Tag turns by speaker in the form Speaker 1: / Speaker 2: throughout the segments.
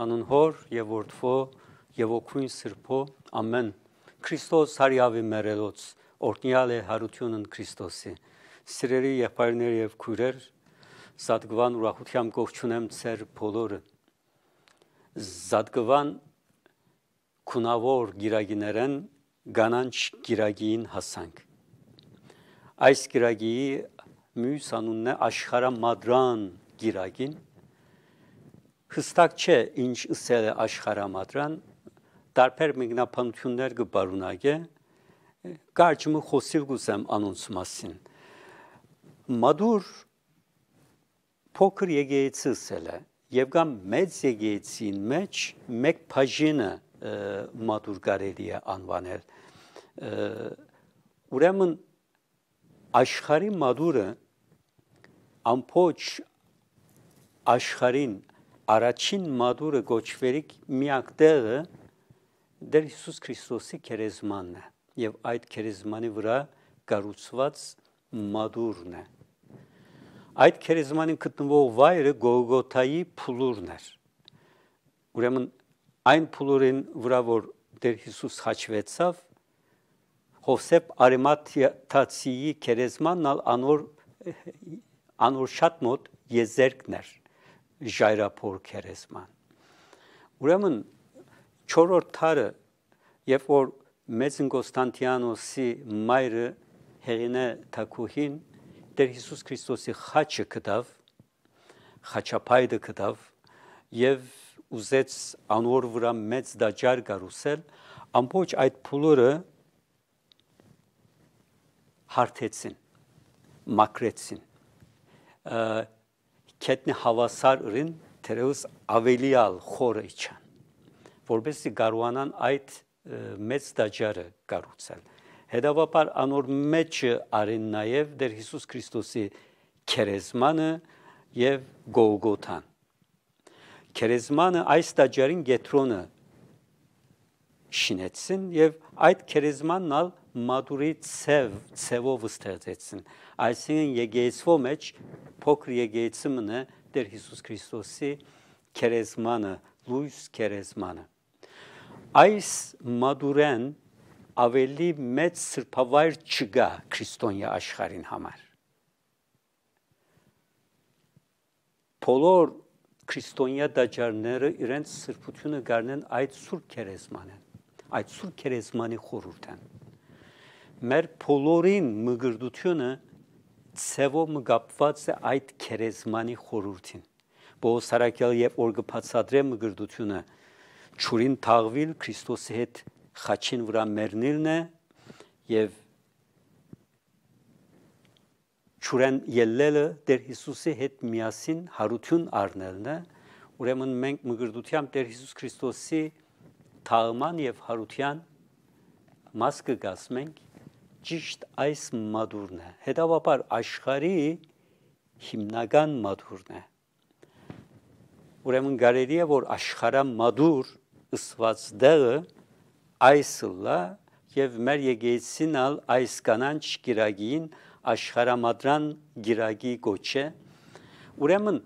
Speaker 1: հանուն հոր եւ որդվո եւ օքույն սրբո ամեն քրիստոս հարյավի մերելոց օրհնյալ է հարությունն քրիստոսի սիրերի եղբայրներ եւ քույրեր զատգվան ուրախությամբ կողջունեմ ցեր բոլորը զատգվան քունավոր գիրագիներեն գանանչ գիրագին հասանք այս գիրագիի մյուս անունն է աշխարհամադրան գիրագին հստակ չէ ինչ ըսել է աշխարհամատրան տարբեր մինգնապանություններ կբարունակե կարճը խոսիլ գուսեմ անոնց մասին մադուր փոքր եգեյցի ըսել է եւ կամ մեծ եգեյցին մեջ մեկ բաժինը մադուր կարելի է անվանել ուրեմն աշխարհի մադուրը ամբողջ աշխարհին առաջին մադուրը գոչվերի միակ տեղը դեր Հիսուս Քրիստոսի քերեզմանն է եւ այդ քերեզմանի վրա կառուցված մադուրն է այդ քերեզմանին գտնվող վայրը Գողգոթայի փուլուրն էր ուրեմն այն փուլուրին վրա որ դեր Հիսուս հաչվեցավ Հովսեփ Արեմաթացիի քերեզմանն անոր անոր շատ մոտ եզերքն էր ժայռափոր քերեսման։ Ուրեմն 4-րդ տարը, երբ որ Մեծն Կոստանտիանոսի մայրը հերինե Թակուհին Տեր Հիսուս Քրիստոսի խաչը կտավ, խաչապայդը կտավ եւ ուզեց անոր վրա մեծ դաջար գարուսել, ամբողջ այդ փուլը հարթեցին, մակրեցին քետնի հավասար ըրին թերևս ավելի ալ խորը իջան որբեսի կարողանան այդ մեծ դաջարը կառուցել հետավապար անոր մեջը արեն նաև դեր Հիսուս Քրիստոսի քերեզմանը եւ գողգոթան քերեզմանը այս դաջարին գետրոնը շինեցին եւ այդ քերեզմանն ալ մատուրի ցև ցևով ստեղծեցին այսինքն եգեյցվո մեջ փոքր եգեյցը մնա Տեր Հիսուս Քրիստոսի քերեզմանը լույս քերեզմանը այս մադուրեն ավելի մեծ սրբավայր չկա քրիստոնյա աշխարհին համար բոլոր քրիստոնյա դաճարները իրենց սրբությունը գարնեն այդ սուրբ քերեզմանն այդ սուրբ քերեզմանի խորհուրդն մեր բոլորին մգրդությունը ցևով մգապված է այդ քերեզմանի խորհրդին։ Բողոսարակյալ եւ օրգփացադրե մգրդությունը ճուրին թաղվել Քրիստոսի հետ խաչին վրա մեռնելն է եւ ճուրեն ելելը Տեր Հիսուսի հետ միասին հարություն առնելն է։ Ուրեմն մենք մգրդությամբ Տեր Հիսուս Քրիստոսի թաղման եւ հարության մաս կգացնենք ճիշտ այս մադուրն է։ Հետևաբար աշխարհի հիմնական մադուրն է։ Ուրեմն գարերի է, որ աշխարհա մադուր ըսված դեղը այսլա եւ մեր եկեցինալ այս կանանչ գիրագին աշխարհամադրան գիրագի գոչը։ Ուրեմն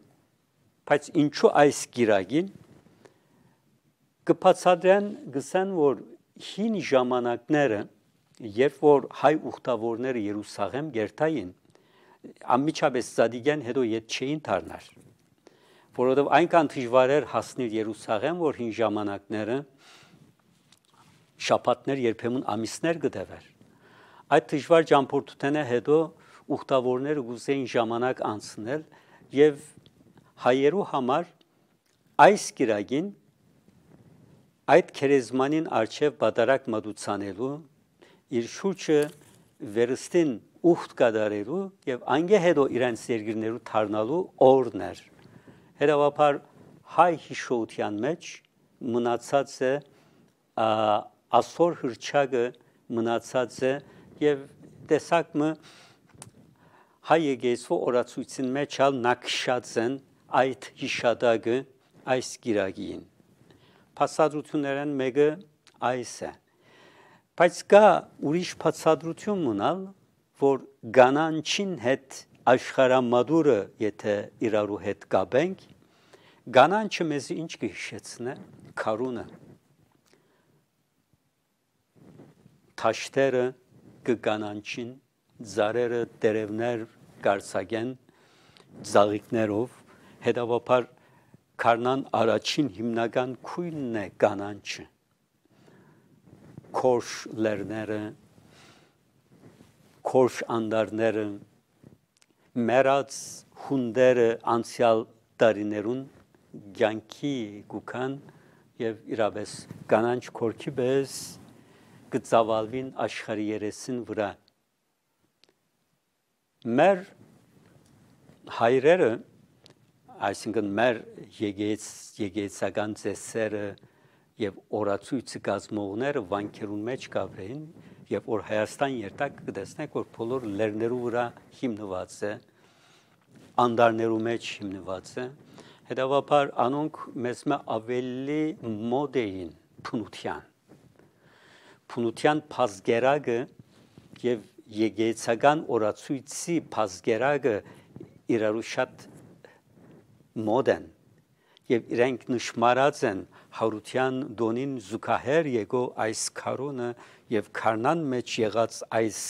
Speaker 1: բայց ինչու այս գիրագին կփածադրեն գսեն որ հին ժամանակները երբ որ հայ ուխտավորները Երուսաղեմ գերթային անմիջապես Սադիգեն հետո իդ չէին դառնար որովհետև այնքան դժվար էր հասնել Երուսաղեմ որ հին ժամանակները շապատներ երբեմն ամիսներ գտեվեր այդ դժվար ճամփորդությունը հետո ուխտավորները գուսեին ժամանակ անցնել եւ հայերու համար այս գիրագին այդ քերեզմանին արչև բادرակ մատուցանելու իր շուրջը վերստին ուխտ կատարելու եւ անգե հետո իրենց երկրներու թարնալու օրն էր։ Հետևաբար հայ հիշողության մեջ մնացած է ասոր հրճակը մնացած է եւ տեսակ մը հայ եգեսու օրացույցին մեջ ալ նակշած են այդ հիշադակը այս գիրագին։ Փաստություններն մեկը այս է։ Բայց կա ուրիշ փածադրություն մնալ, որ գանանչին հետ աշխարհամադուրը, եթե իրարու հետ կապենք, գանանչը մեզ ինչ կհիշեցնե քարունը։ Թաշտերը կգանանչին, զարերը տերևներ կարծագեն ծաղիկներով, հետավապար քարնան առաջին հիմնական քույնն է գանանչը քորշ լերները քորշ անդարները մեռած խունդերը անցյալ տարիներուն ցանկի գուքան եւ իրավես կանանչ քորքի բես գծավալվին աշխարհի երեսին վրա մեր հայրերը այսինքն մեր եգեյց եգեյցական ծեսերը եգեց, եւ օրացույցը գազմողները վանքերուն մեջ կավրեն եւ որ Հայաստան երտակ կտեսնեք որ բոլոր լերներու վրա հիմնված է անդարներու մեջ հիմնված է հետավաբար անոնք մեզ մե ավելի մոդ էին փնության փնության փազգերագը եւ եգեցական օրացույցի փազգերագը իրարու շատ մոդ են եւ իրենք նշмарած են հարության դոնին զուգահեռ եկո այս քարոնը եւ քարնան մեջ եղած այս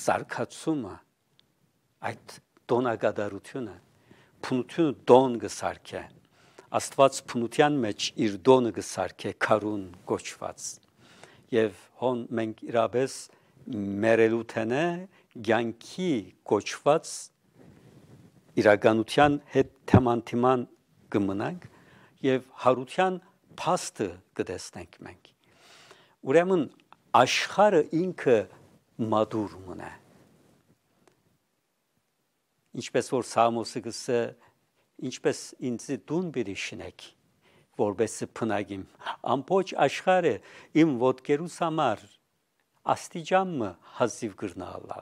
Speaker 1: զարգացումը այդ տոնագադարությունը փնությունը դոն գսարքե աստված փնության մեջ իր դոնը գսարքե քարուն կոչված եւ հոն մենք իրապես մերելու տենե ցանկի կոչված իրականության հետ թեմանտիման կմնանք եւ հարության փաստը կտեսնենք մենք։ Ուրեմն աշխարը ինքը մադուր մնա։ Ինչպես որ Սամոսը գսը, ինչպես ինձ դուն բերի շնեք, որբեսը փնագիմ։ Ամբողջ աշխարը իմ ոդկերուս համար աստիճանը հազիվ գրնալա։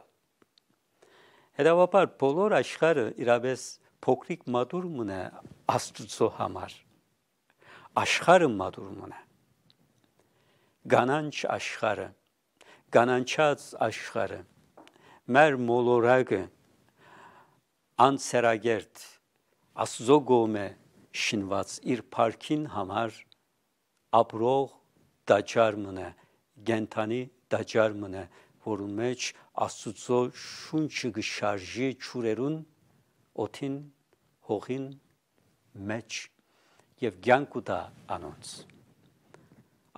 Speaker 1: Հետևաբար բոլոր աշխարը իրավես փոքրիկ մադուր մնա աստծո համար աշխարը մատուր մնա։ Գանանչ աշխարը, գանանչած աշխարը, մեր մոլորակը անցերագերտ աստծո գոմե շինված իր парքին համար ապրող դաճար մնա, գենթանի դաճար մնա, որում մեջ աստծո շունչը գշարժի ճուրերուն օթին հողին մեջ եւ ցանկ ուտա անոնց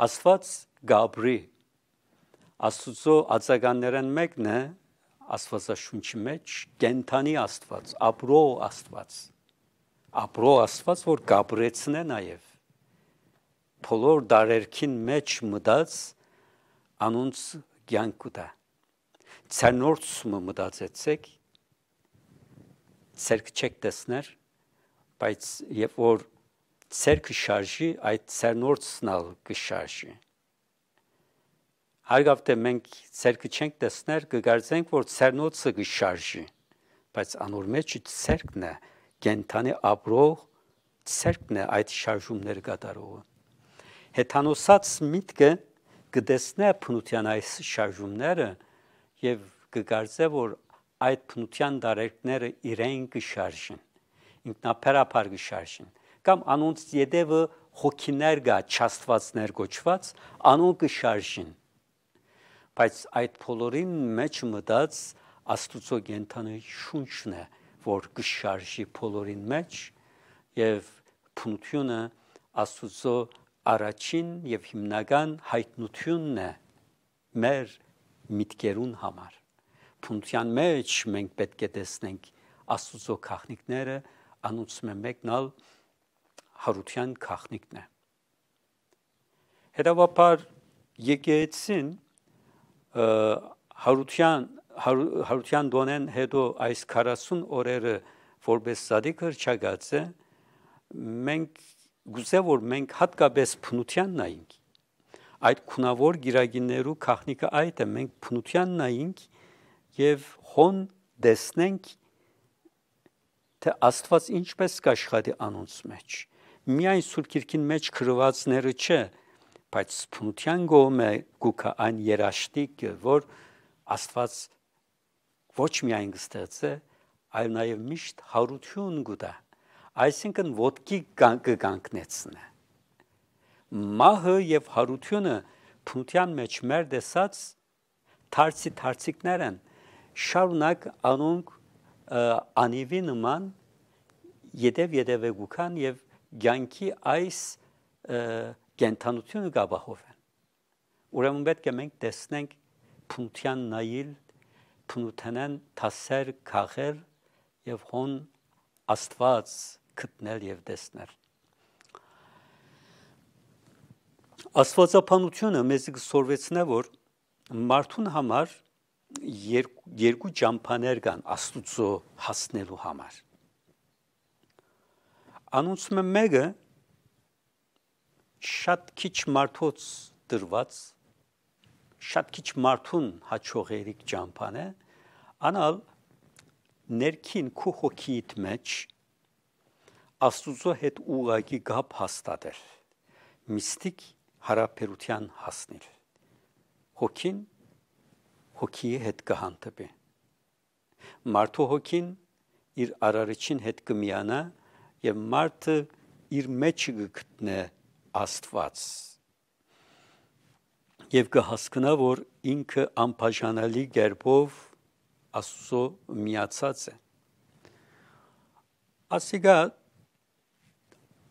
Speaker 1: աստված գաբրի աստծո ածականներն մեկն է աստվածաշունչի մեջ կենթանի աստված ապրո աստված ապրո աստված որ գաբրեցն է նաեւ բոլոր դարերքին մեջ մտած անոնց ցանկ ուտա ցանորցումը մտածեցեք ցերկ չեք տեսներ բայց երբ որ ցեր կշարժի, այդ ցերնորցնալ կշարժի։ Հարգավտե մենք ցերկը չենք տեսներ, կգարձենք, որ ցերնոցը կշարժի, բայց անոր մեջը ցերկն է, կենթանի ապրող ցերկն է այդ շարժումները կատարողը։ Հետանոսած միտքը կտեսնե փնության այս շարժումները եւ կգարձե, որ այդ փնության դարերքները իրեն կշարժեն, ինքնապերապար կշարժեն կամ անոնց յետևը հոգիներ գա չաստվածներ գոչված անոն կշարժին բայց այդ բոլորին մեջ մտած աստուծո գենթանը շունչն է որ կշարժի բոլորին մեջ եւ փնությունը աստուծո առաջին եւ հիմնական հայտնությունն է մեր միտքերուն համար փնության մեջ մենք պետք է տեսնենք աստուծո քախնիկները անուցում են մեկնալ մեկ հարության քաղնիկն է։ Հետևաբար եկեցին հարության հար, հարության դոնեն հետո այս 40 օրերը որպես սադիկ հրճագած է մենք գուցե որ մենք հատկապես փնության նայինք այդ քունավոր գիրագիներու քաղնիկը այդ է մենք փնության նայինք եւ հոն դեսնենք թե Աստված ինչպես կաշխատի անոնց մեջ միայն Սուրբ Գիրքին մեջ գրվածները չէ, բայց սփունթյան գոմը գուկա այն երաշտիկ, որ Աստված ոչ միայն կստեղծե, այլ նաև միշտ հարություն գտա։ Այսինքն ոդկի կգանքնեցնե։ Մահը եւ հարությունը փունթյան մեջ մեր դեսած թարցի թարցիկներ են շարունակ անոնք անիվի նման յետև յետևեկան եւ ցանկի այս գենթանությունը գաբահովեն։ Ուրեմն պետք է մենք տեսնենք փունթյան նայել փնութենեն տասեր քաղեր եւ հոն աստված գտնել եւ տեսնել։ Աստվածապանությունը մեզ գսորվեցնա որ մարդուն համար երկու, երկու ճամփաներ կան աստուծո հասնելու համար Անոնցումը մեկը շատ քիչ մարդոց դրված շատ քիչ մարդուն հաջող երիկ ճամփան է անալ ներքին քու հոգիիդ մեջ աստուծո հետ ուղակի գապ հաստատել միստիկ հարաբերության հասնել հոգին հոգիի հետ կհանդիպի մարդու հոգին իր արարիչին հետ կմիանա եւ մարդը իր մեջ գտնե Աստված եւ կհասկնա որ ինքը անբաժանելի կերպով աստծո միացած է ասիկա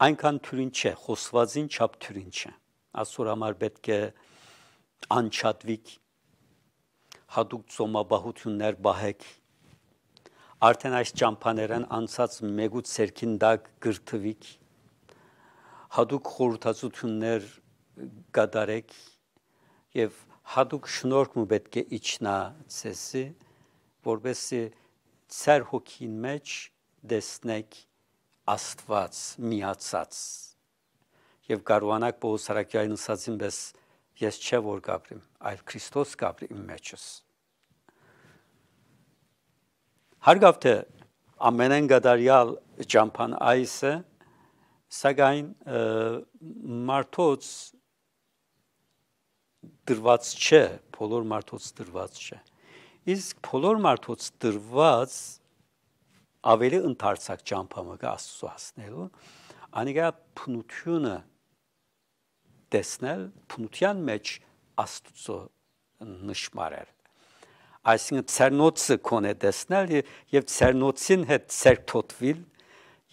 Speaker 1: այնքան թուրին չէ խոսվածին չափ թուրին չէ աստծո համար պետք է անչատվիկ հadoop ծոմաբահություններ բահեք արդեն այս ճամփաներն անցած մեգուց ցերքին դակ գրթվիք հadouk խորհրդածություններ կատարեք եւ հadouk շնորհք ու պետք է իջնա ցեսի որովհետեւ ցեր հոգին մեջ դեսնեք աստված միացած եւ կարողանաք Պողոս Սարակյանի ասածին ես չէ որ կապրեմ այլ Քրիստոս կապրի իմ մեջս Հարգավ թե ամենեն գդարյալ ճամփան այս է, սակայն մարդոց դրված չէ, բոլոր մարդոց դրված չէ։ Իսկ բոլոր մարդոց դրված ավելի ընդարձակ ճամփամը կա Աստծո հասնելու, անիկա փնությունը տեսնել, փնության մեջ Աստծո նշмарել այսինքն ցերնոցը կոնե դեսնել եւ ցերնոցին հետ ցերթոտվիլ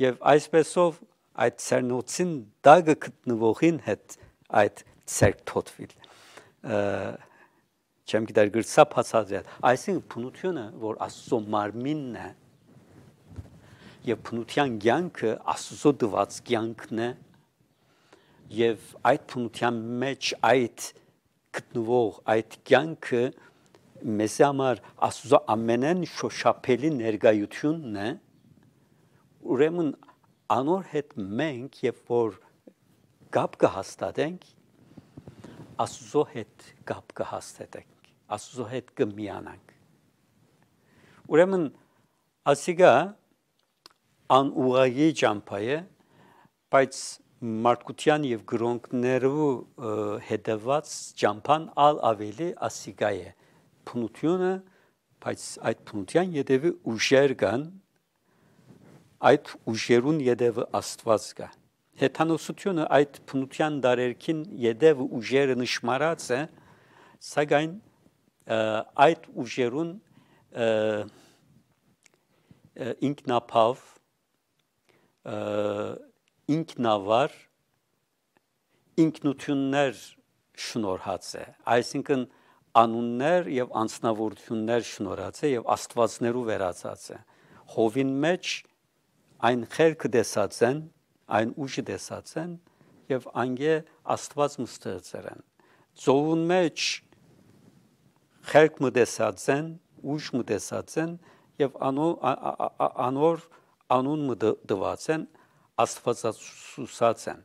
Speaker 1: եւ այսպեսով այդ ցերնոցին դագը գտնվողին հետ այդ ցերթոտվիլ չեմ գիտեր գրծա փասած է այսինքն փնությունը որ աստծո մարմինն է եւ փնության ցանկը աստծո դված ցանկն է եւ այդ փնության մեջ այդ գտնվող այդ ցանկը մեզ համար Աստծո ամենեն շոշափելի ներկայությունն է ուրեմն անոր հետ մենք եւ որ գապ կհաստատենք Աստծո հետ գապ կհաստատենք Աստծո հետ կմիանանք ուրեմն ասիգա ան ուղագի ճամփայը բայց մարդկության եւ գրոնքներու հետեված ճամփան ալ ավելի ասիգա է փնությունը, բայց այդ փնության յետևը ուժեր կան, այդ ուժերուն յետևը Աստված կա։ Հեթանոսությունը այդ փնության դարերքին յետևը ուժերը նշмарած է, սակայն այդ ուժերուն ինքնապավ ինքնավար ինքնություններ շնորհած է այսինքն անուններ եւ անձնավորություններ շնորհած է եւ աստվածներու վերածած է հովին մեջ այն խելքը դեսած են այն ուժը դեսած են եւ անգե աստված մստեղծեր են ծովուն մեջ խելք մտեսած են ուժ մտեսած են եւ անոր անուն մտված են աստվածացուցած են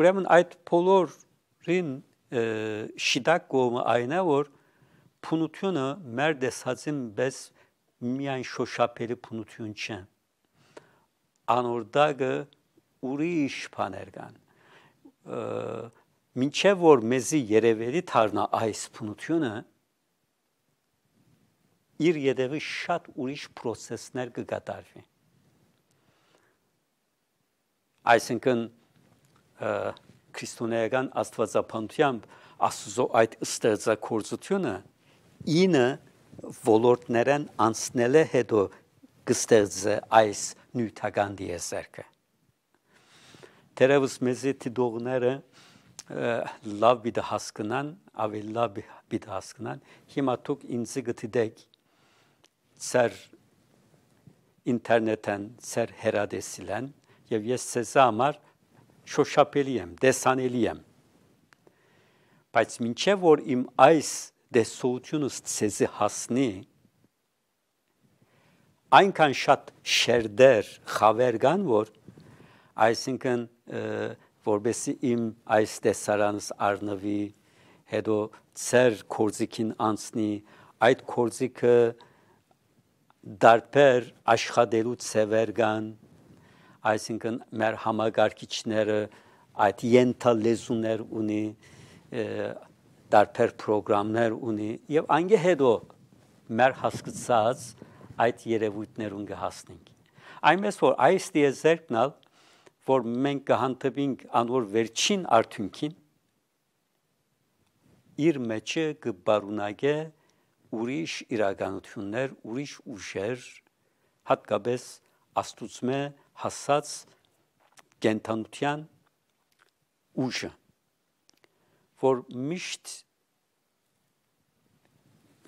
Speaker 1: ուրեմն այդ բոլորին շիդակ կողմը այն է որ փնությունը մեր դեսածին բես միայն շոշափերի փնություն չէ անորդակը ուրիշ բաներ կան մինչև որ մեզի երևելի թարնա այս փնությունը իր յետևի շատ ուրիշ process-ներ կկատարվի այսինքն քրիստոնեական աստվածապանությամբ աստծո այդ ստեղծագործությունը ինը ոլորտներեն անցնել է հետո կստեղծե այս նյութական դիեսերքը Տերևս մեզի դողները լավ բիդ հասկնան, ավելի լավ բիդ հասկնան։ Հիմա դուք ինձ գտիդեք ծեր ինտերնետեն, ծեր հերադեսիլեն եւ ես ցեզ համար շոշափելի եմ, դեսանելի եմ։ Բայց ինչեւ որ իմ այս տեսողությունը ցեզի հասնի այնքան շատ շերդեր խավեր կան որ այսինքն որբեսի իմ այս տեսարանս արնվի հետո ծեր կորզիկին անցնի այդ կորզիկը դարբեր աշխատելու ծևեր կան այսինքն մեր համագարկիչները այդ յենթալեզուներ ունի տարբեր ծրագրեր ունի եւ անգե հետո մեր հասկացած այդ երևույթներուն կհասնենք այնպես որ այս դիեզերքնալ որ մենք կհանդիպենք անոր վերջին արդյունքին իր մեջը կբարունագե ուրիշ իրականություններ, ուրիշ ուժեր, հատկապես աստուծմե հասած կենթանության ուժը որ միշտ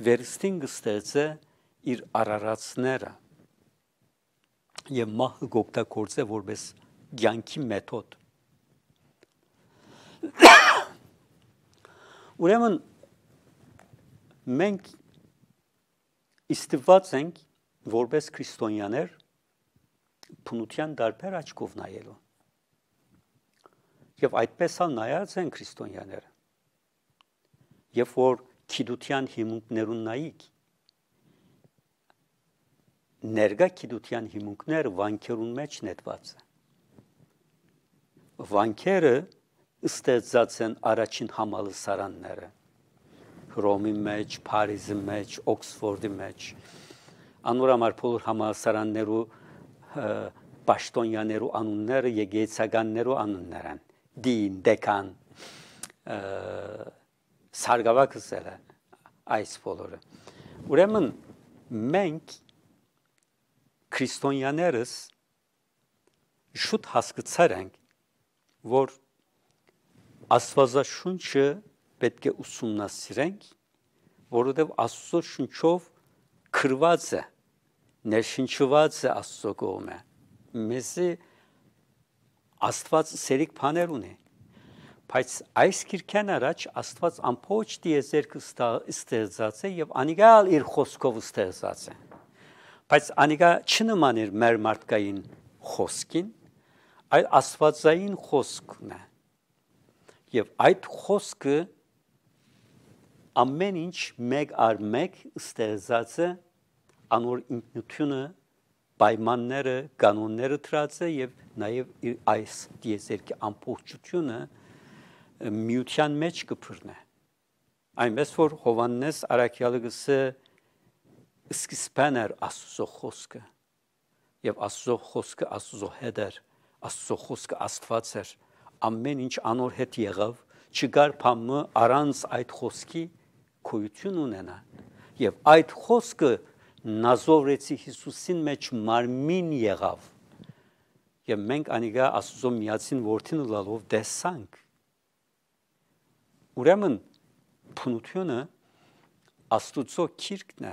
Speaker 1: վերստին կստեղծե իր արարածները եւ մահը գոկտակորձե որպես ցանկի մեթոդ ուրեմն մենք իստիված ենք որպես քրիստոնյաներ փնության դարբեր աչքով նայելու եւ այդպես ալ նայած են քրիստոնյաները երբ որ քիդության հիմունքներուն նայիք ներգա քիդության հիմունքներ վանքերուն մեջ նետված է վանքերը ստեղծած են առաջին համալսարանները Ռոմի մեջ, Փարիզի մեջ, Օքսֆորդի մեջ անորամար փոլ համալսարաններու պաշտոնյաներու անունները եգեյցականներու անուններ են դին դեկան սարգավակսել է այս բոլորը։ Ուրեմն մենք քրիստոնյաներս շուտ հասկացար ենք, որ Աստվածաշունչը պետք է ուսումնասիրենք, որովհետև Աստծո շունչով քրված է, ներշնչված է Աստծո կողմը։ Մեսի Աստված սերիկ բաներ ունի Բայց այս քրքեն առաջ Աստված ամբողջ դիեզերք ստեղծած է եւ անիգալ իր խոսքով ստեղծած է։ Բայց անիգա չնման էր մեր մարդկային խոսքին, այլ Աստվածային խոսքն է։ Եվ այդ խոսքը ամեն ինչ մեկ առ մեկ ստեղծած է անոր ինքնությունը պայմանները, կանոնները դրած է եւ նաեւ այս դիեզերքի ամբողջությունը միության մեջ կփռնե։ Այնպես որ Հովաննես Արաքյալը գսե սկսպան էր Աստծո խոսքը եւ Աստծո խոսքը Աստծո հետ էր Աստծո խոսքը Աստված էր ամեն ինչ անոր հետ եղավ չգար փամը առանց այդ խոսքի քույություն ունենա եւ այդ խոսքը նազովրեցի Հիսուսին մեջ մարմին եղավ եւ մենք անիգա Աստծո միացին որդին լալով դեսանք Ուրեմն փնությունը Աստուծո քիրքն է,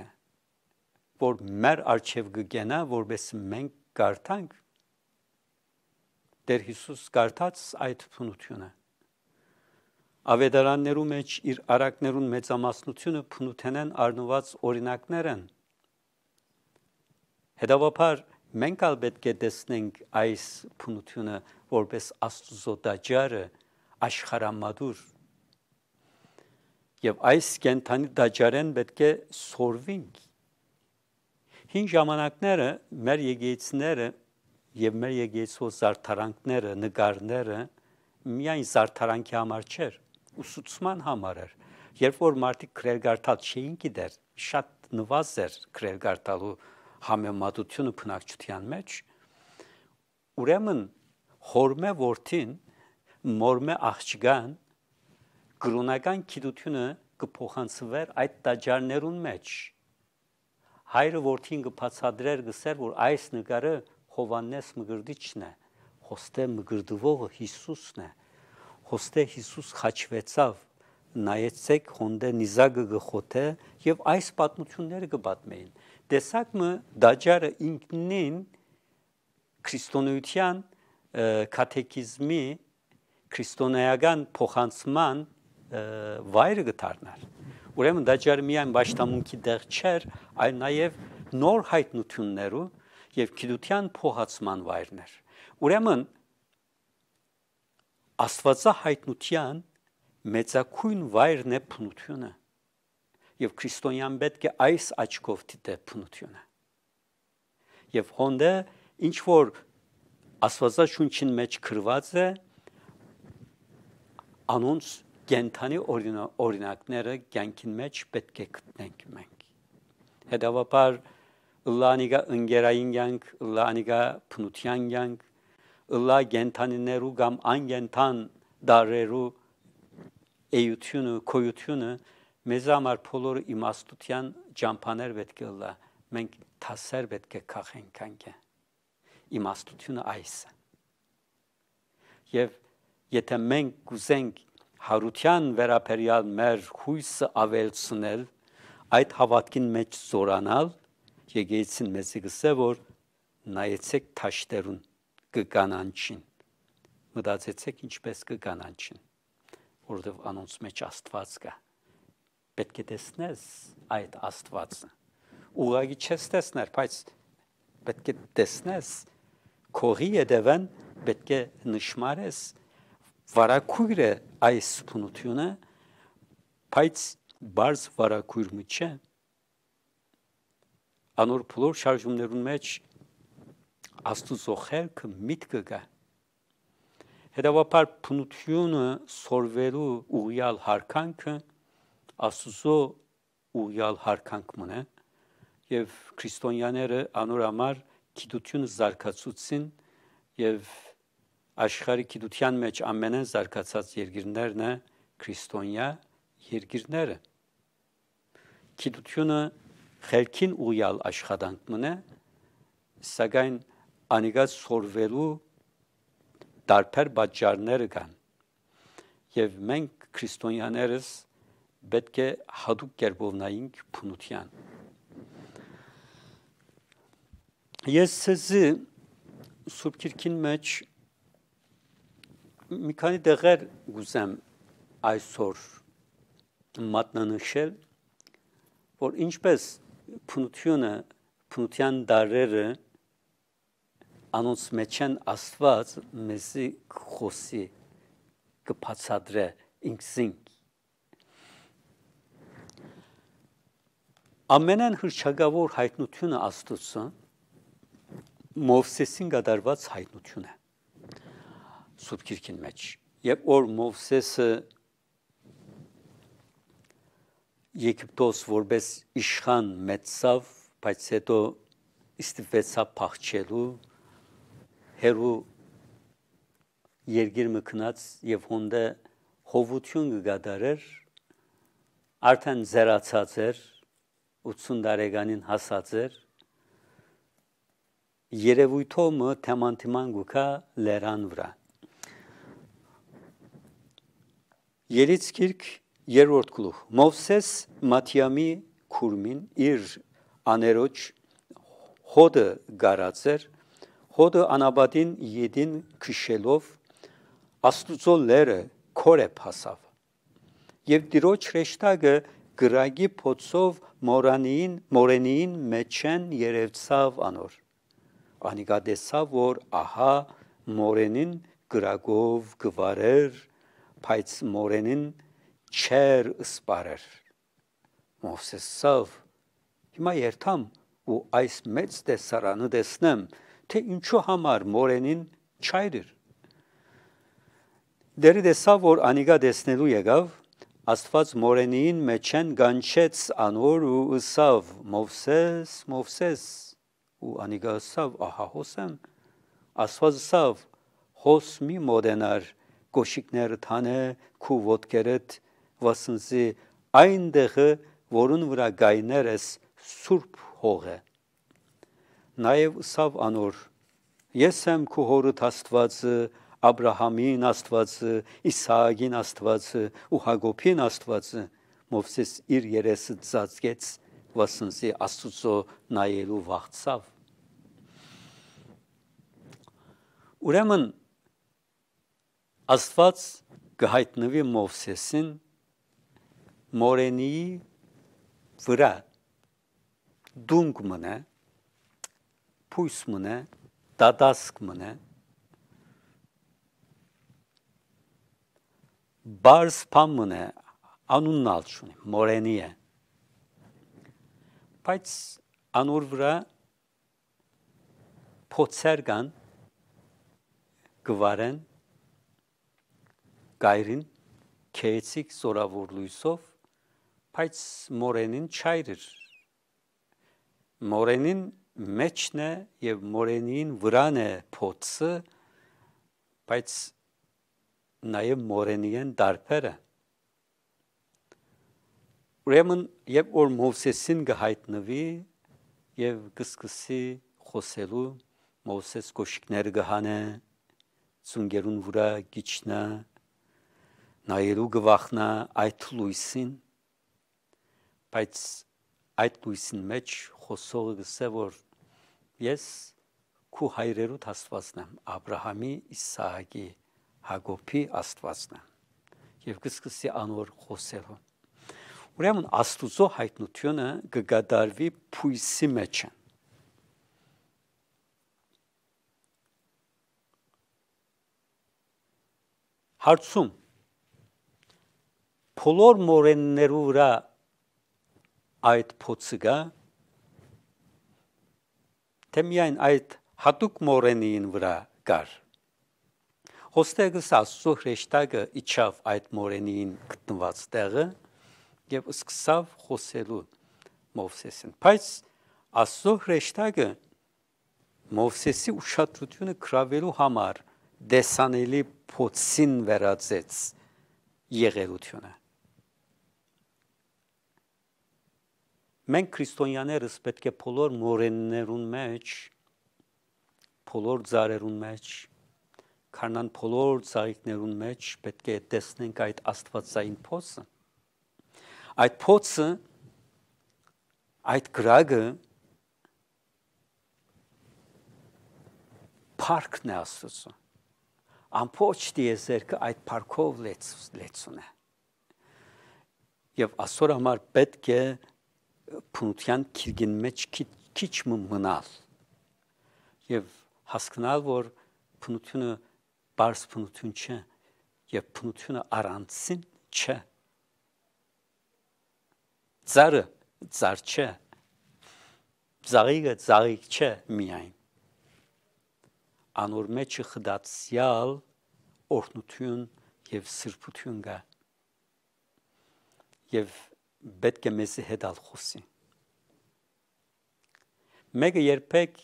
Speaker 1: որ մեր արչև գգենա, որբես մենք կարդանք Տեր Հիսուս կարդաց այդ փնությունը։ Ավետարաններու մեջ իր արակներուն մեծամասնությունը փնութենեն առնված օրինակներ են։ Հետևաբար մենք ալ պետք է տեսնենք այս փնությունը որպես Աստուծո դաճարը աշխարհամադուր Եվ այս կենթանի դաջարեն պետք է սորվինք։ Հին ժամանակները մեր եգեյցները եւ մեր եգեյցու զարդարանքները, նկարները միայն զարդարանքի համար չէր, ուսուցման համար էր։ Երբ որ մարդիկ քրերգարտալ չէին գիտեր, շատ նվազ էր քրերգարտալու համեմատությունը փնակչության մեջ, ուրեմն հորմե ворթին, մորմե աղջկան գրոնական գիտությունը կփոխանցվեր այդ տաճարներուն մեջ։ Հայրը որդին կփածադրեր գսեր, որ այս նկարը Հովանես Մգրդիչն է, Խոստե Մգրդվողը Հիսուսն է։ Խոստե Հիսուս խաչվեցավ, նայեցեք Խոնդե Նիզագը գխոթե եւ այս պատմությունները կբատմեին։ Տեսակը դաճարը ինքնին քրիստոնեության կաթեկիզմի քրիստոնեական փոխանցման վայրը գտարնար։ Ուրեմն դա ջեր միայն աշտամունքի դեղ չէր, այլ նաև նոր հայտնություններու եւ գիտության փոխացման վայրն էր։ Ուրեմն Աստվածահայտնության մեծակույն վայրն է փնությունը։ Եվ քրիստոնյան պետք է այս աչքով դիտե փնությունը։ Եվ հոնդե ինչ որ Աստվածաշունչին մեջ գրված է անոնց կենթանի օրինակները կյանքին մեջ պետք է գտնենք մենք։ Հետևաբար լանիգա ընկերային կյանք, լանիգա փնության կյանք, լա կենթանիներու կամ անգենթան դարերու էյությունը, կոյությունը մեզ համար բոլոր իմաստության ճամփաներ պետք է լա։ Մենք թասեր պետք է քախենք անքը։ Իմաստությունը այս է։ Եվ եթե մենք գուզենք հարության վերաբերյալ մեր հույսը ավելցնել, այդ հավատքին մեջ զորանալ, եկեցին մեզի գսե որ նայեցեք թաշտերուն կկանանչին։ Մտածեցեք ինչպես կկանանչին, որովհետև անոնց մեջ Աստված կա։ Պետք է տեսնես այդ Աստվածը։ Ուղղակի չես տեսներ, բայց պետք է տեսնես, քողի եդևեն պետք է նշмарես վարակույր է այս սփունությունը, բայց բարձ վարակույր մի չէ։ Անոր փլոր շարժումներուն մեջ աստուծո խելքը միտքը գա։ Հետևաբար փնությունը սորվելու ուղիալ հարկանքը աստուծո ուղիալ հարկանքն է եւ քրիստոնյաները անոր համար գիտությունը զարգացուցին եւ աշխարհի գիտության մեջ ամենեն զարգացած երկիրներն է քրիստոնյա երկիրները։ Գիտությունը խելքին ուղյալ աշխատանքն է, սակայն անիգած սորվելու տարբեր պատճառները կան։ Եվ մենք քրիստոնյաներս պետք է հadoop կերպով նայինք փնության։ Ես ցեզի Սուրբ Կիրքին մեջ մի քանի դեղեր գուզեմ այսօր մատնանշել, որ ինչպես փնությունը, փնության դարերը անոնց մեջ են աստված մեզի խոսի կբացադրե ինքսինք ամենն հրճագավոր հայտնությունը աստծո մովսեսին գդարված հայտնությունը Սուրբ Գիրքին մեջ։ Եվ օր Մովսեսը Եգիպտոս որպես իշխան մեծավ, բայց հետո իստիվեցա փախչելու հերու երգիր մկնած եւ հոնդը հովություն գդարեր արդեն զերացած էր 80 տարեկանին հասած էր երևույթը թեմանտիման գուկա լերան վրա Երից գիրք երրորդ գլուխ Մովսես Մաթիամի քուրմին իր աներոջ հոդը գարածեր հոդը անաբադին յեդին քշելով աստուծո լերը կորեփ հասավ եւ դիրոջ հեշտագը գրագի փոցով մորանին մորենին մեջեն երևցավ անոր անիկա դեսավ որ ահա մորենին գրագով գվարեր բայց մորենին չեր սպարեր մովսեսով հիմա երթամ ու այս մեծ տեսարանը տեսնեմ թե ինչու համար մորենին չայրեր դերի դեսա որ անիգա դեսնելու եկավ աստված մորենին մեջեն գանչեց անոր ու ուսավ մովսես մովսես ու անիգա ուսավ ահա հոսեմ աստված ուսավ հոս մի մոդենար կոշիկներդ հանե քու ոտքերդ վասնզի այնտեղը որուն վրա գայներ ես սուրբ հողը նաև սավ անոր ես եմ քու հորդ աստվածը Աբ รา համին աստվածը Իսահակին աստվածը ու Հակոբին աստվածը Մովսես իր երեսը ծածկեց վասնզի աստուծո նայելու վախցավ Ուրեմն Աստված կհայտնվի Մովսեսին մորենի վրա դունկ մնա փույս մնա դադասկ մնա բարս փամ մնա անունն ալչունի մորենի է բայց անոր վրա փոցեր կան գվարեն գայրին քեցիկ սորավոր լույսով բայց մորենին չայրիր մորենին մեջն է եւ մորենին վրան է փոցը բայց նաեւ մորենին դարբերը ուրեմն եւ որ Մովսեսին գհայտնվի եւ գսկսի խոսելու Մովսես կոշիկներ գհանե ծունգերուն վրա գիչնա նայելու գվախնա այդ լույսին, բայց այդ լույսին մեջ խոսողը գսե, որ ես քու հայրերու աստվածն եմ, Աբրահամի, Իսահակի, Հակոբի աստվածն եմ։ Եվ կսկսի անոր խոսելու։ Ուրեմն աստուծո հայտնությունը կգադարվի փույսի մեջ։ Հարցում փոլոր մորեններու վրա այդ փոցը գա թե միայն այդ հատուկ մորենին վրա կար հոստեգս աստծո հրեշտակը իջավ այդ մորենին գտնված տեղը եւ սկսավ խոսելու Մովսեսին բայց աստծո հրեշտակը Մովսեսի ուշադրությունը գրավելու համար դեսանելի փոցին վերածեց եղերությունը Մենք քրիստոնյաներս պետք է բոլոր մորեններուն մեջ, բոլոր ծարերուն մեջ, քանան բոլոր ծաղիկներուն մեջ պետք է տեսնենք այդ աստվածային փոցը։ Այդ փոցը, այդ գրագը парքն է Աստծո։ Ամբողջ դիեզերքը այդ парքով լեցուն է։ Եվ աստոր համար պետք է փունթյան քիրգին մեջ քիչ մնալ եւ հասկանալ որ փնությունը բարս փնություն չէ եւ փնությունը առանցին չէ ծարը ծար չէ ծաղիկը ծաղիկ չէ միայն անոր մեջը խդացյալ օրհնություն եւ սրբություն կա եւ պետք է մեզի հետ ալ խոսի։ Մեկը երբեք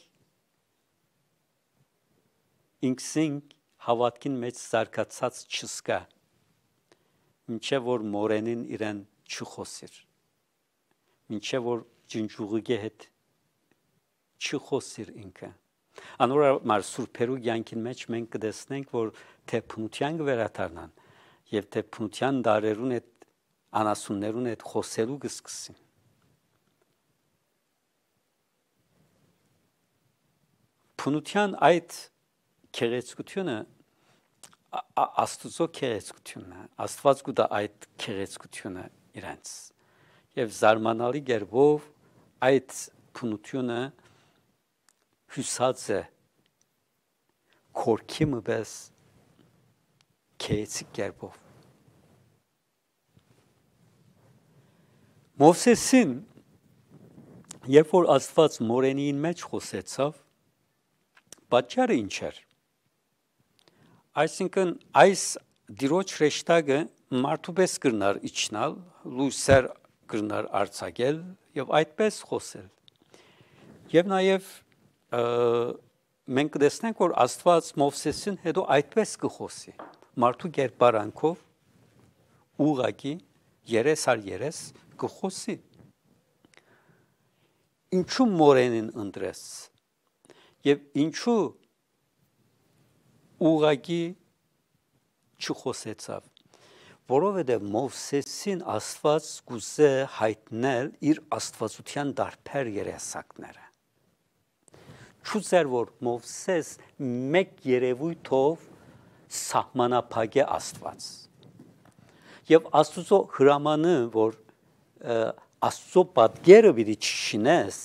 Speaker 1: ինքսինք հավատքին մեջ զարգացած չսկա։ Մինչև որ մորենին իրեն չխոսիր։ Մինչև որ ջնջուղի հետ չխոսիր ինքը։ Անորը մար սուրբերու յանքին մեջ մենք կտեսնենք, որ թե փնության կվերաթարնան եւ թե փնության դարերուն այդ անասուններուն այդ խոսելու կսկսին։ Փունության այդ քերեցկությունը աստուծո քերեցկությունն է, աստված գուտա այդ քերեցկությունը իրենց։ Եվ զարմանալի գերբով այդ փունությունը հյուսած է կորքի մբես քերեցիկ գերբով Մովսեսին երբ որ Աստված Մորենիին մեջ խոսեցավ, պատճառը ինչ էր։ Այսինքն այս դիրոջ հեշտագը մարդու պես կրնար իջնալ, լույսեր կրնար արցակել եւ այդպես խոսել։ Եվ նաեւ մենք կտեսնենք, որ Աստված Մովսեսին հետո այդպես կխոսի։ Մարդու կերպարանքով ուղակի երես առ երես կխոսի ինչու մորենին ընտրես եւ ինչու ուղակի չխոսեցավ որովհետև Մովսեսին Աստված գուզե հայտնել իր աստվածության դարբեր երեսակները։ Չուզեր որ Մովսես մեկ երևույթով սահմանապակե Աստված։ Եվ Աստուծո հրամանը, որ աստծո պատկերը ուրի չշնես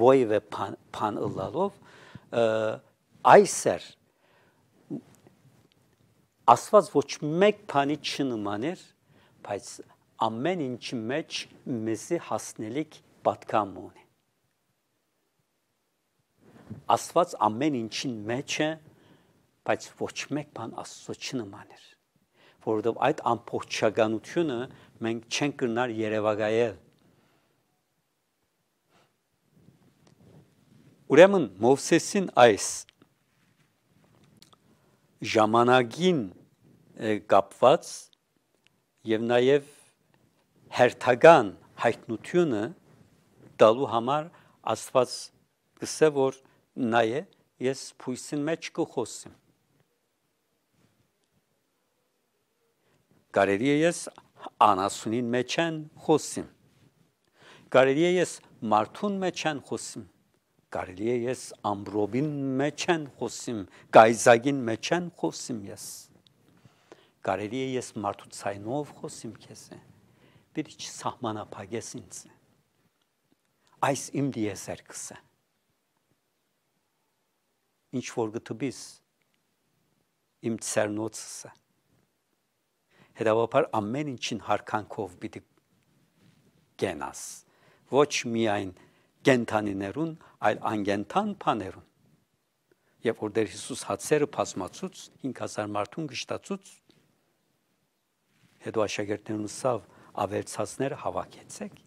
Speaker 1: ոյվե փան փան ըլլալով այսեր աստված ոչ մեկ բանի չնմաներ բայց ամեն ինչի մեջ մեզի հասնելիք պատկամ ունի աստված ամեն ինչին մեջ է բայց ոչ մեկ բան աստծո չնմաներ որովհետև այդ ամբողջականությունը մենք չենք կնար Երևանայել։ Ուրեմն Մովսեսին այս ժամանակին կապված եւ նաեւ հերթական հայտնությունը տալու համար Աստված գսե որ նայե ես փույսին մեջ կխոսեմ կարելի է ես անասունին մեջ են խոսիմ։ Կարելի է ես մարդուն մեջ են խոսիմ։ Կարելի է ես ամբրոբին մեջ են խոսիմ, գայզագին մեջ են խոսիմ ես։ Կարելի է ես մարդու ցայնով խոսիմ քեզ։ Պիտի չսահմանափակես ինձ։ Այս իմ դիեսերքս է։ Ինչ որ գտուբիս իմ ցերնոցս է հետավապար ամեն ինչին հարկանքով պիտի գենաս ոչ միայն գենթանիներուն այլ անգենթան բաներուն եւ որտեղ Հիսուս հացերը բազմացուց 5000 մարդուն գշտացուց հետո աշակերտներուն սավ ավերցածները հավաքեցեք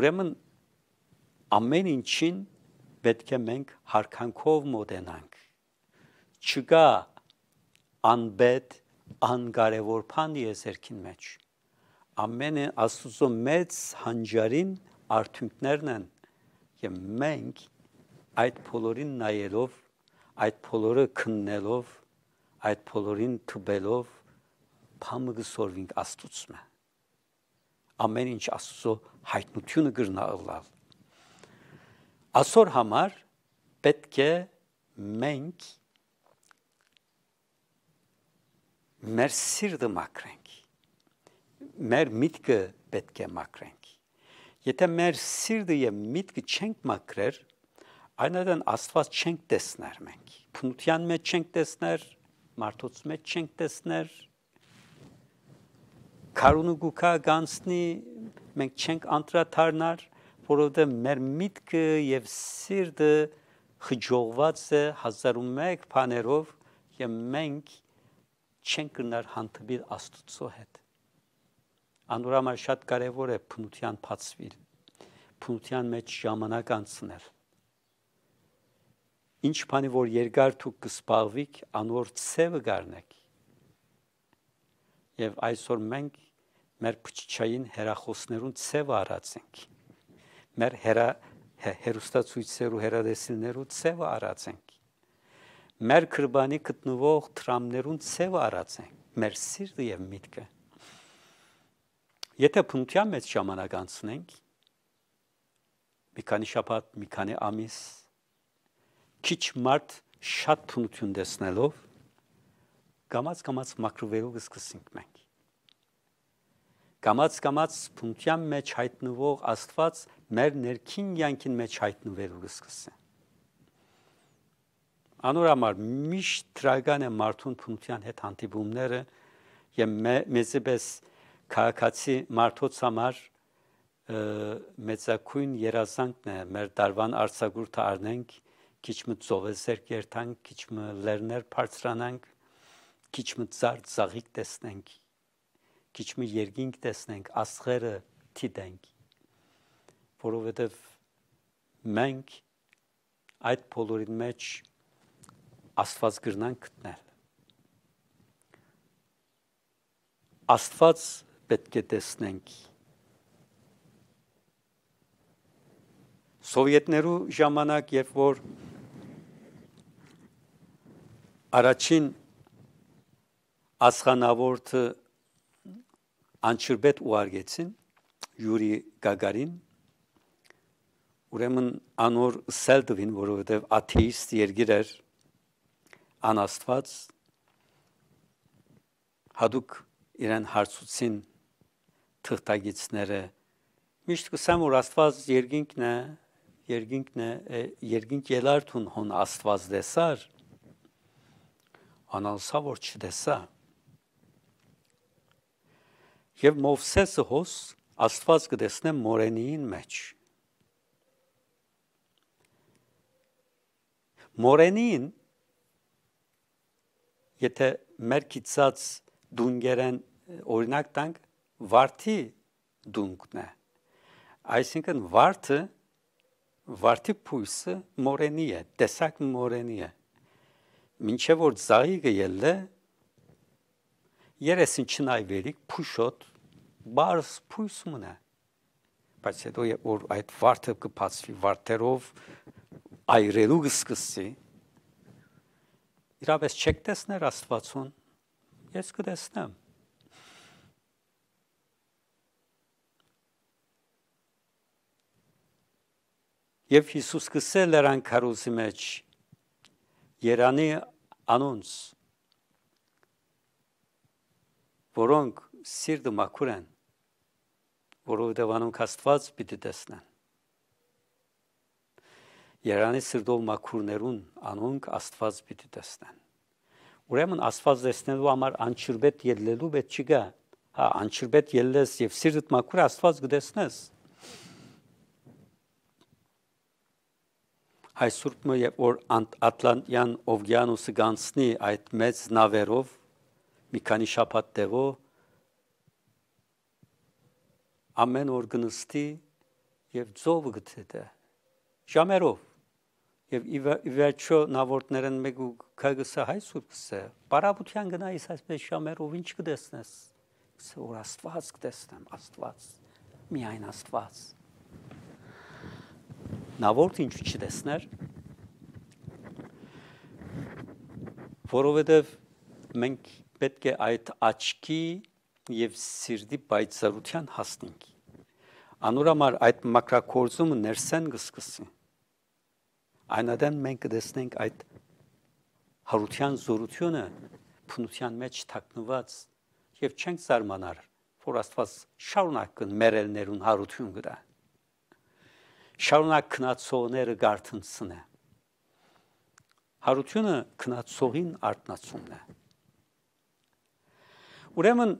Speaker 1: ուրեմն ամեն ինչին պետք է մենք հարկանքով մոտենանք չկա անբետ, անկարևոր բան ես երկին մեջ։ Ամենը Աստուծո մեծ հանջարին արդյունքներն են եւ մենք այդ բոլորին նայելով, այդ բոլորը քննելով, այդ բոլորին թուբելով փամը սորվինք Աստուծմը։ Ամեն ինչ Աստուծո հայտնությունը գրնալալ։ Այսօր համար պետք է մենք մեր սիրտը մաքրենք։ Մեր միտքը պետք է մաքրենք։ Եթե մեր սիրտը եւ միտքը չենք մաքրեր, այնուհետև Աստված չենք տեսներ մենք։ Փնության մեջ չենք տեսներ, մարդոց մեջ չենք տեսներ, քարունու գուքա գանցնի մենք չենք անդրադառնալ որովհետև մեր միտքը եւ սիրտը խճողված է 1001 բաներով եւ մենք չեն կնար հանդիպել Աստծո հետ։ Անորոմալ շատ կարևոր է փնության փածվիլ։ Փնության մեջ ժամանակ անցնել։ Ինչ բանի որ երկար դուք կսպաղվիք, անոր ցևը գարնեք։ Եվ այսօր մենք մեր փչչային հերախոսներուն ցևը արածենք։ Մեր հերա հերոստացույցերու հերադեսիլներու ցևը արածենք մեր կրբանի գտնվող տրամներուն ցևը առածենք մեր սիրտը եւ միտքը եթե փնկյա մեծ ժամանակ անցնենք մի քանի շաբաթ մի քանի ամիս քիչ մարդ շատ փնություն դեսնելով կամած կամած մակրովեգով սկսենք մենք կամած կամած փնկյան մեջ հայտնվող աստված մեր ներքին յանքին մեջ հայտնվելու սկսեն Անորամար միշտ տրագան է մարդուն փնության հետ հանդիպումները եւ մեզի պես քաղաքացի մարդոց համար մեծակույն երազանքն է մեր դարվան արցագուրտը առնենք քիչմը ծովեսեր կերտանք քիչմը լերներ բարձրանանք քիչմը ծառ ծաղիկ տեսնենք քիչմը երգինք տեսնենք աստղերը թիդենք որովհետև մենք այդ բոլորին մեջ Աստված գրնանք գտնել։ Աստված պետք է տեսնենք։ Սովետներու ժամանակ, երբ որ առաջին ասխանավորթը անչրբետ ուարգեցին Յուրի Գագարին, ուրեմն անոր Սելդովին, որովհետև աթեիստ երգիր էր, անաստված հadoop իրեն հարցուցին թղթագիցները միշտ կսեմ որ աստված երկինքն է երկինքն է երկինք ելարթուն հոն աստված դեսար անալսա որ չդեսա եւ մովսեսը հոս աստված կդեսնե մորենիին մեջ մորենին եթե մեր կիցած դունգերեն օրինակ տանք վարդի դունկն է այսինքն վարդը վարդի փույսը մորենի է տեսակ մորենի է մինչև որ զայգը ելը երեսին չնայվերիկ փուշոտ բարս փույս մնա բայց հետո որ այդ վարդը կփածվի վարդերով այրելու կսկսի իրավես չեք տեսներ Աստվածուն։ Ես կտեսնեմ։ Եվ Հիսուս կսել նրան քարոզի մեջ Երանի անոնց որոնք սիրտը մաքուր են որովհետև անոնք Աստված պիտի տեսնեն Երանի սրդով մաքուրներուն անոնք Աստված պիտի տեսնեն։ Ուրեմն Աստված տեսնելու համար անչրբետ ելնելու պետք չկա։ Հա անչրբետ ելես եւ սիրդ մաքուր Աստված կտեսնես։ Այսօր մը եւ որ Ատլանտյան օվկիանոսը գանցնի այդ մեծ նավերով մի քանի շաբաթ տևո ամեն օր գնստի եւ ծովը գտեթե ժամերով եւ ի վերջո նավորդներն մեկ ու քգսը հայ սուտքսը բարաբության գնայիս այսպես շամերով ինչ կտեսնես որ աստված կտեսնեմ աստված միայն աստված նավորդ ինչ չտեսներ որովհետեւ մենք պետք է այդ աչքի եւ սիրտի պայծառության հասնենք անորամար այդ մակրակորձումը ներսեն կսկսեն Այնադեն մենք կտեսնենք այդ հարության զորությունը փնության մեջ թաքնված եւ չենք զարմանար, որ Աստված շարունակ կն մերելներուն հարություն գտա։ Շարունակ քնացողները գարթնցն է։ Հարությունը քնացողին արտնացումն է։ Ուրեմն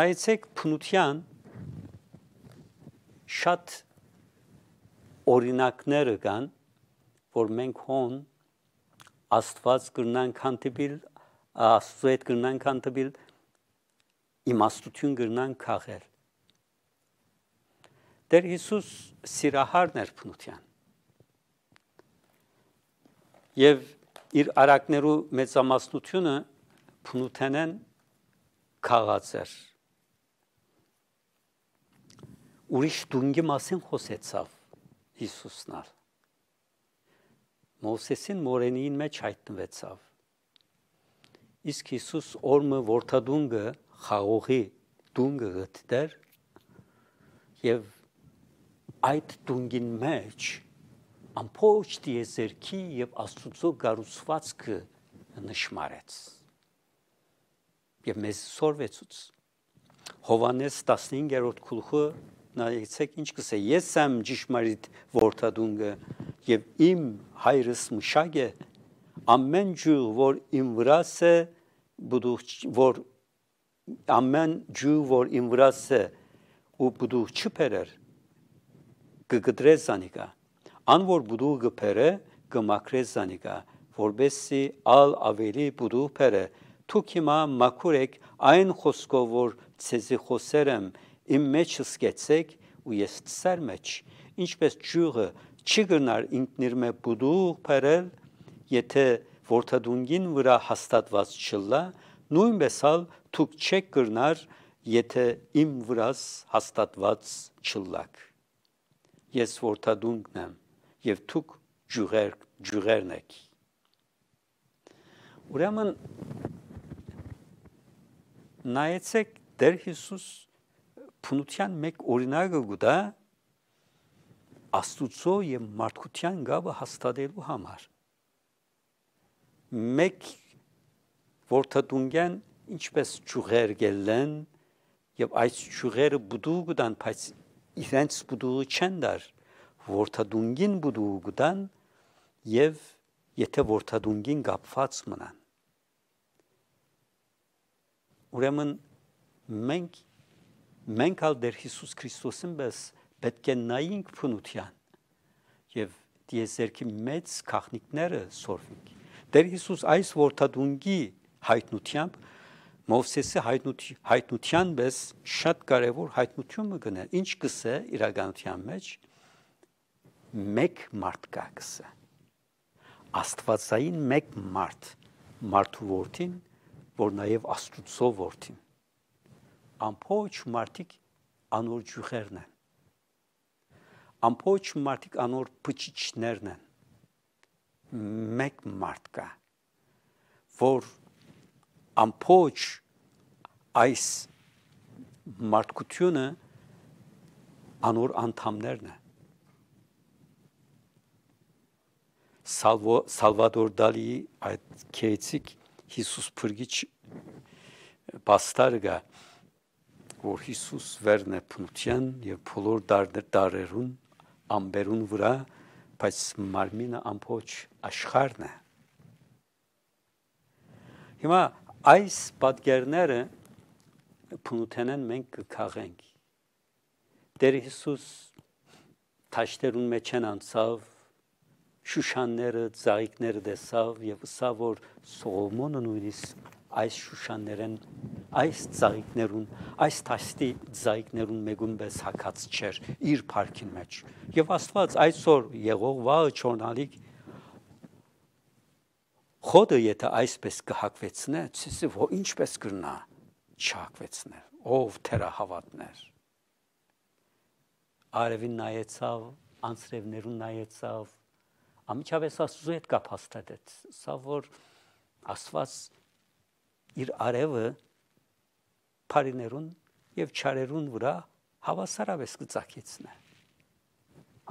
Speaker 1: նայեցեք փնության շատ օրինակները կան որ մենք հոն Աստված կրնանք հանդիպիլ, Աստծո հետ կրնանք հանդիպիլ, իմաստություն կրնանք քաղել։ Տեր Հիսուս սիրահարն էր փնության։ Եվ իր արակներու մեծամասնությունը փնութենեն քաղած էր ուրիշ դունգի մասին խոսեցավ Հիսուսն ալ։ Մովսեսին մորենիին մեջ հայտնվեցավ։ Իսկ Հիսուս օրը ворթադունգը խաղողի դունգը գտդեր եւ այդ դունգին մեջ ամբողջ դիեզերքի եւ աստծո գառուցվածքը նշмарեց եւ մեզ սորվեցուց Հովանես 15-րդ գլուխը նայեցեք ինչ կսե ես եմ ճշմարիտ ворթադունգը եւ իմ հայրս մշակ է ամեն ջուր որ իմ վրաս է բուդուղ որ ամեն ջուր որ իմ վրաս է ու բուդուղ չփերեր կգտրե զանիկա ան որ բուդուղ գփերը կմակրե զանիկա որբեսի ալ ավելի բուդուղ փերը դուք հիմա մաքուր եք այն խոսքով որ ցեզի խոսերեմ իմ մեջ սկեցեք ու ես ծեր մեջ ինչպես ջուղը չի գնար ինքնիրմե բուդուղ փերել, եթե որթադունգին վրա հաստատված չլա, նույնպես հալ թուք չեք գնար, եթե իմ վրաս հաստատված չլակ։ Ես որթադունգն եմ եւ թուք ջուղեր ջուղերն եք։ Ուրեմն նայեցեք Տեր Հիսուս փնության մեկ օրինակը գտա Աստուծո եւ մարդկության գավը հաստատելու համար։ Մեկ որ թտունգեն ինչպես ճյուղեր գելեն եւ այս ճյուղերը բուդուկ դան բայց իրենց բուդուկ չեն դար որթադունգին բուդուկ դան եւ եթե որթադունգին կապված մնան ուրեմն մենք մենք ալ դեր Հիսուս Քրիստոսին բես պետք է նայինք փնության եւ դիեզերքի մեծ քաղնիկները սորվինք Տեր Հիսուս այս որդադունքի հայտնությամբ Մովսեսի հայտնութի, հայտնության մեզ շատ կարևոր հայտնությունը գնել։ Ինչ կսե իրականության մեջ մեկ մարդ կա կսե։ Աստվածային մեկ մարդ, մարդու որդին, որ նաև Աստուծո որդին։ Ամբողջ մարդիկ անոր ջուխերն են ամբողջ մարդիկ անոր փչիչներն են մեկ մարդ կա որ ամբողջ այս մարդկությունը անոր անդամներն է Սալվո Սալվադոր Դալի այդ քեյցիկ Հիսուս փրկիչ պաստարգա որ Հիսուս վերն է փնության եւ փոլոր դարերուն ամբերուն վրա, բայց մարմինը ամբողջ աշխարհն է։ Հիմա այս պատկերները փնութենեն մենք կքաղենք։ Տեր Հիսուս ճաշտերուն մեջ են անցավ, շուշանները, ծաղիկները դեսավ եւ սա որ Սողոմոնը նույնիսկ այս շուշաններեն այս ցայիկներուն, այս թաստի ցայիկներուն մեգունպես հակած չէր իր парքին մեջ։ Եվ Աստված այսօր եղող վաղը չոնալիք խոդը եթե այսպես կհակվեցնե, ցիսի ո ինչպես կրնա չհակվեցներ, ով թերա հավատներ։ Արևին նայեցավ, անձրևներուն նայեցավ, ամիջավես Աստծո հետ կապ հաստատեց։ Սա որ Աստված իր արևը փարիներուն եւ ճարերուն վրա հավասարապես կծակեցնե։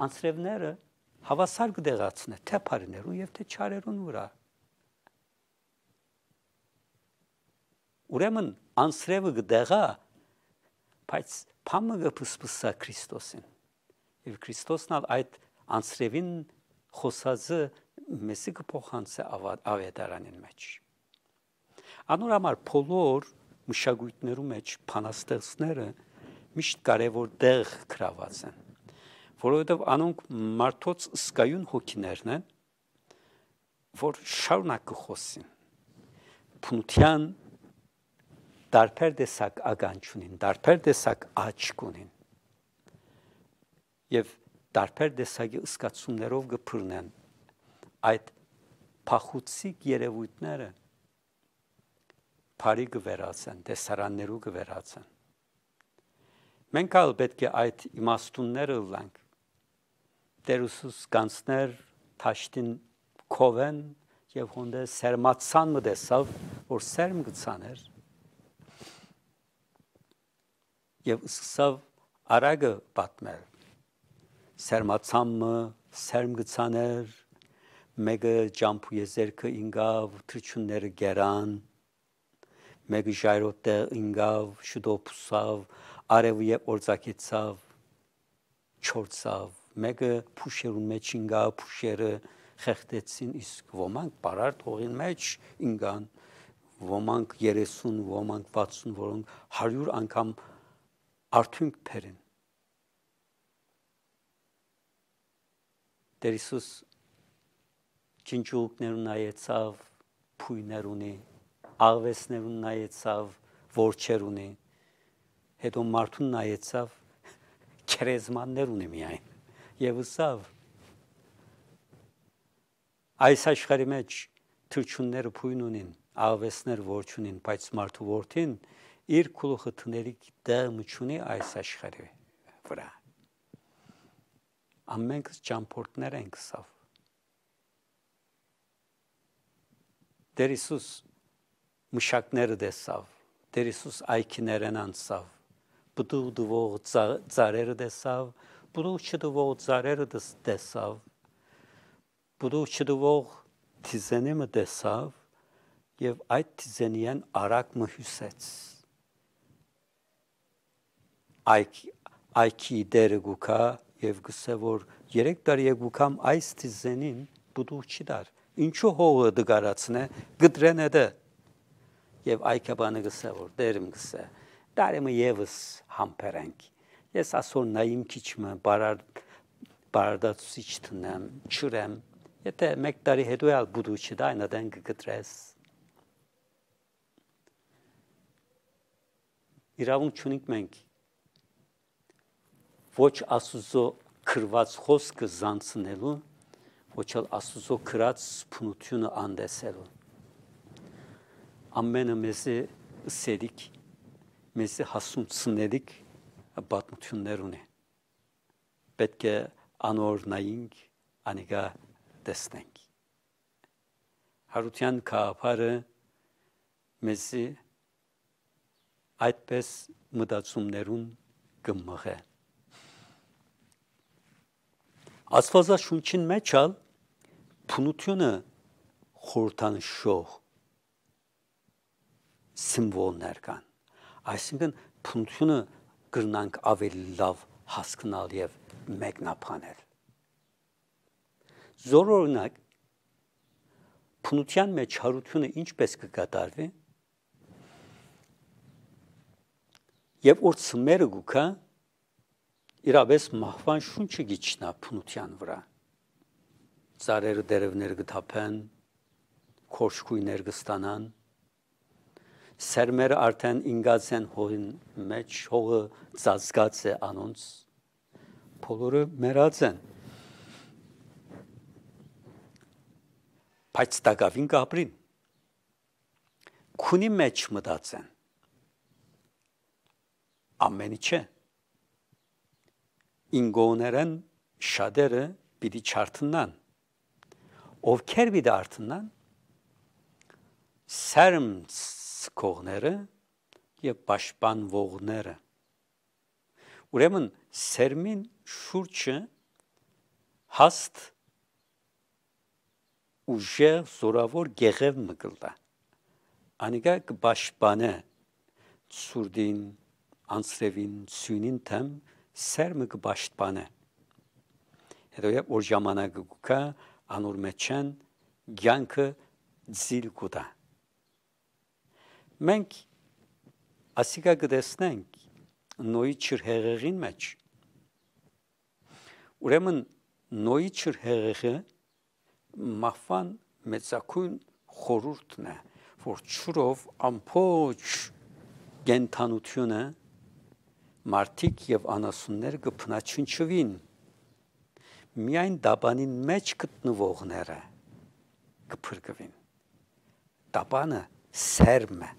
Speaker 1: Անցրևները հավասար կդեղացնե թե փարիներու եւ թե ճարերուն վրա։ Ուրեմն անցրևը կդեղա, բայց փամը կփսփսա Քրիստոսին։ Եվ Քրիստոսն այդ անցրևին խոսածը մեսի կփոխանցե ավետարանին մեջ։ Անոր համար փոլոր մշակույթներու մեջ փանաստեղծները միշտ կարևոր տեղ գրաված են որովհետև անոնք մարդոց սկայուն հոգիներն են որ շարունակ կխոսին փնության դարբեր տեսակ ագանչունին դարբեր տեսակ աչքունին եւ դարբեր տեսակի սկացումներով գփռնեն այդ փախուցիկ երևույթները բարի կվերացեն, տեսարաններու կվերացեն։ Մենք ալ պետք է այդ իմաստունները լանք։ Տերուսուս կանցներ թաշտին կովեն եւ հոնդե սերմացան մը դեսավ, որ սերմ գցաներ։ Եվ սկսավ արագը պատմել։ Սերմացամը, սերմ գցաներ, մեկը ջամփու եզերքը ինգավ, թրչունները գերան, մեկի շայրոտ տեղ ինգավ, շուտով փուսավ, արևը եւ օրցակեցավ, չորցավ, մեկը փուշերուն մեջ ինգավ, փուշերը խեղդեցին, իսկ ոմանք բարար թողին մեջ ինգան, ոմանք 30, ոմանք 60, որոնք 100 անգամ արդյունք բերեն։ Տեր Հիսուս քինչուկներուն այեցավ, փույներ ունի աղվեսներուն նայեցավ, որ չեր ունի։ Հետո մարդուն նայեցավ, քերեզմաններ ունի միայն։ Եվ ուսավ այս աշխարհի մեջ թրչունները փույն ունին, աղվեսներ ոչ ունին, բայց մարդու որդին իր գլուխը թների դեմ ունի այս աշխարհի վրա։ Ամենք ճամփորդներ ենք սավ։ Դեր Հիսուս մշակները դեսավ, Տեր Հիսուս այքիներեն անցավ, բդու դվող ծարերը դեսավ, բդու չդվող ծարերը դեսավ, բդու չդվող թիզենը մը դեսավ եւ այդ թիզենիան արակ մը հյուսեց։ Այք այքի դերը գուկա եւ գսե որ 3 տարի եգուկամ այս թիզենին բդու չդար ինչու հողը դգարացնե գդրեն է դա դե, եւ այկաբանը գսա որ դերմ գսա դարեմը եւս համբերենք ես ասոր նայիմ քիչմը բարար բարդացուցիչ տնեմ չրեմ եթե մեկ տարի հետո էլ բուդու չդայնա դեն գկտրես իրավունք ունենք մենք ոչ աստուծո քրված խոսքը զանցնելու ոչ էլ աստուծո քրած փնությունը անդեսելու ամենը մեզի սերիկ, մեզի հասուն սներիկ պատմություններ ունի։ Պետք է անօրնայինք, անիկա տեսնենք։ Հարության կապարը մեզի այդպես մտածումներուն գմղը։ Աստվածաշունչին մեջ ալ փնությունը խորտանշող սիմվոլներ կան։ Այսինքն փնությունը գրնանք ավելի լավ հասկանալ եւ մեկնաբանել։ Զորօրինակ փնության մեջ հարությունը ինչպես կկատարվի եւ որ ծմերը գուկա իրավես մահվան շունչը գիչնա փնության վրա ծարերը դերևներ գտափեն կոշկույներ կստանան սերմերը արդեն ինգած են հողին մեջ, հողը ծածկած է անոնց, բոլորը մեռած են։ Բայց տակավին կապրին, քունի մեջ մտած են, ամենի չէ, ինգողներեն շադերը պիտի չարդնան, ովքեր պիտի արդնան, սերմց լցքողները եւ պաշտպանվողները։ Ուրեմն սերմին շուրջը հաստ ուժեղ զորավոր գեղև մգլտա։ Անիկա կպաշտպանե ծուրդին, անցրևին, ցյունին թեմ սերմը կպաշտպանե։ Հետո եւ որ ժամանակը կա անոր մեջեն ցանկը ձիլ կուտա։ Մենք ասիկա գտեսնենք նոյի չրհեղեղին մեջ։ Ուրեմն նոյի չրհեղեղը մահվան մեծակույն խորուրդն է, որ ճուրով ամփոչ գենթանությունը մարդիկ եւ անասուններ կփնաչնչվին միայն դաբանին մեջ գտնվողները կփրկվին դաբանը սերմ է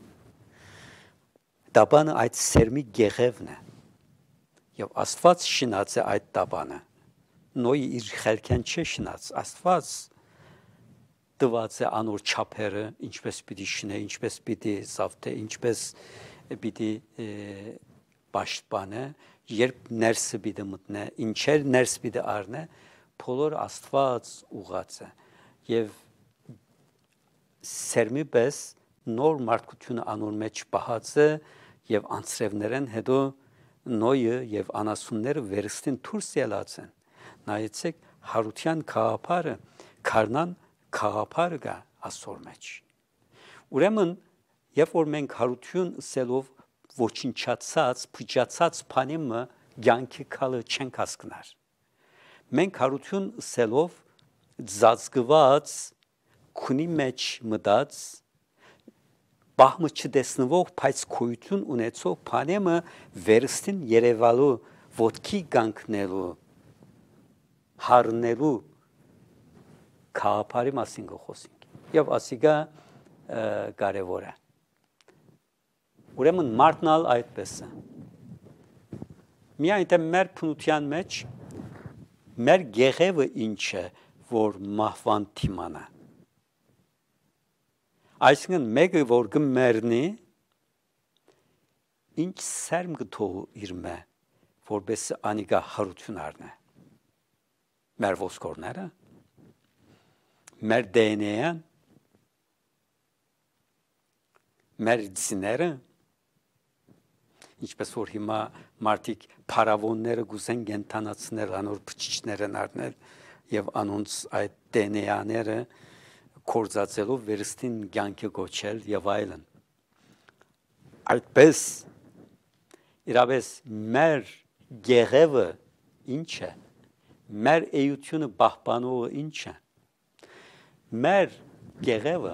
Speaker 1: Տաբանը այդ սերմի գեղևն է։ Եվ Աստված շնաց է այդ տաբանը։ Նոյի իր խելքեն չէ շնաց, Աստված տված է անոր չափերը, ինչպես պիտի շնե, ինչպես պիտի զավթե, ինչպես պիտի պաշտպանը, երբ ներսը պիտի մտնե, ինչեր ներս պիտի առնե, բոլոր Աստված ուղած է։ Եվ սերմի պես նոր մարդկությունը անոր մեջ պահած է, եւ անցրևներեն հետո նոյը եւ անասունները վերստին դուրս ելած են նայեցեք հարության քաղաքը քարնան քաղաքը կա աստոր մեջ ուրեմն երբ որ մենք հարություն սելով ոչնչացած փճացած բանիմը ցանկի քալը չենք հասկնար մենք հարություն սելով ծածկված քունի մեջ մտած բահմը չդեսնվող, բայց քույություն ունեցող բանեմը վերստին Երևալու ոդքի գանկնելու հարնելու քաղաքարի մասին գոհոսինք եւ ասիկա կարեւոր է ուրեմն մարտնալ այդպես է միայն թե մեր փնության մեջ մեր գեղևը ինչ է որ մահվան թիմանա Այսինքն մեկը որ գմերնի ինչ սերմ գթողու իր մե որբես անիկա հարություն արնե մեր ոսկորները մեր դենեան մեր ծիները ինչպես որ հիմա մարդիկ փարավոնները գուզեն գենտանացնել անոր փճիչներն արնել եւ անոնց այդ դենեաները կորզացելով վերստին ցանկը գոչել եւ այլն այդպես իրավես մեր գեղևը ինչ է մեր էությունը պահպանողը ինչ է մեր գեղևը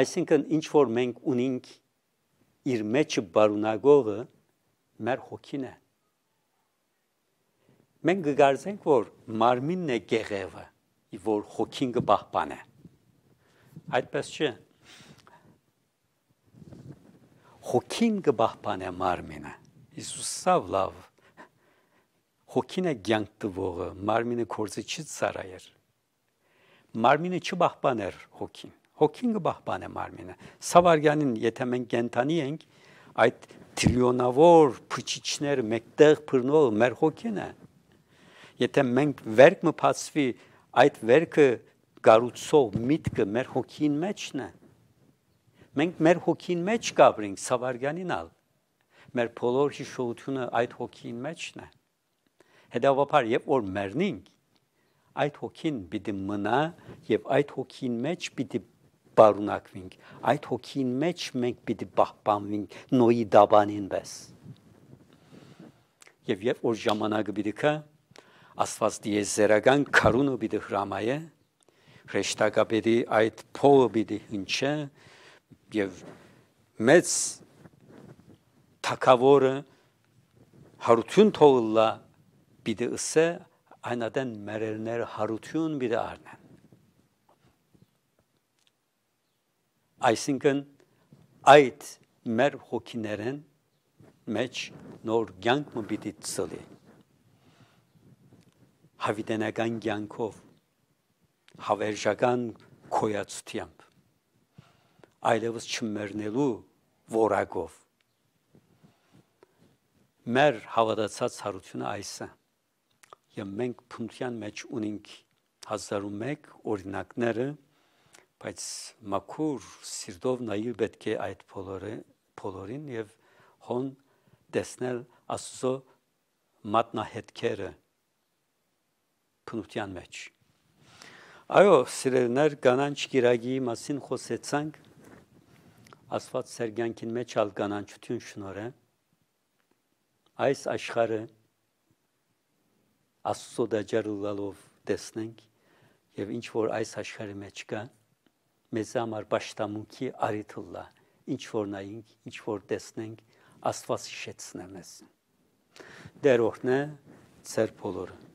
Speaker 1: այսինքն ինչ որ մենք ունենք իր մեջ բառունագողը մեր հոգին է մենք կգարձենք, որ մարմինն է գեղևը, որ հոգին կբահբանե։ Այդպես չէ։ Հոգին կբահբանե մարմինը։ Հիսուսը լավ հոգին է ցանկ տվողը, մարմինը կորցի չի ծարայեր։ Մարմինը չբահբաներ հոգին։ Հոգին կբահբանե մարմինը։ Սավարգյանին, եթե մենք կենթանի ենք, այդ տրիլիոնավոր փչիչներ մեկտեղ բռնող մեր հոգին է եթե մենք վերք մփածվի այդ վերքը գառուցող միտքը մեր հոգին մեջն է մենք մեր հոգին մեջ կապրենք Սավարգյանին ալ մեր բոլոր հիշողությունը այդ հոգին մեջն է հետավապար երբ որ մեռնինք այդ հոգին պիտի մնա եւ այդ հոգին մեջ պիտի բարունակվինք այդ հոգին մեջ մենք պիտի պահպանվինք նոյի դաբանին պես եւ երբ որ ժամանակը պիտի կա Աստված դիեզերական քարունը պիտի հրամայե, հրեշտակապետի այդ փողը պիտի հնչե եւ մեծ թակավորը հարություն թողլա պիտի ըսե այնադեն մերելներ հարություն պիտի արնեն։ Այսինքն այդ մեր հոգիներեն մեջ նոր կյանք մը պիտի ծլի հավիտենական կյանքով հավերժական կոյացությամբ այլևս չմեռնելու voragով մեր հավատացած հարությունը այս է եւ մենք փնտրյան մեջ ունենք 1001 օրինակները բայց մաքուր սիրտով նայել պետք է այդ բոլորը բոլորին եւ հոն տեսնել աստծո մատնահետքերը փնության մեջ։ Այո, սիրելիներ, կանանչ գիրագի մասին խոսեցանք։ Աստված Սերգյանքին մեջ ալ կանանչություն շնորհը։ Այս աշխարհը Աստծո դաջարուլալով տեսնենք եւ ինչ որ այս աշխարհի մեջ կա մեզ համար աշտամունքի արիթուլա ինչ որ նայինք ինչ որ տեսնենք աստված հիշեցնեմ ես դերորդն է ծեր բոլորը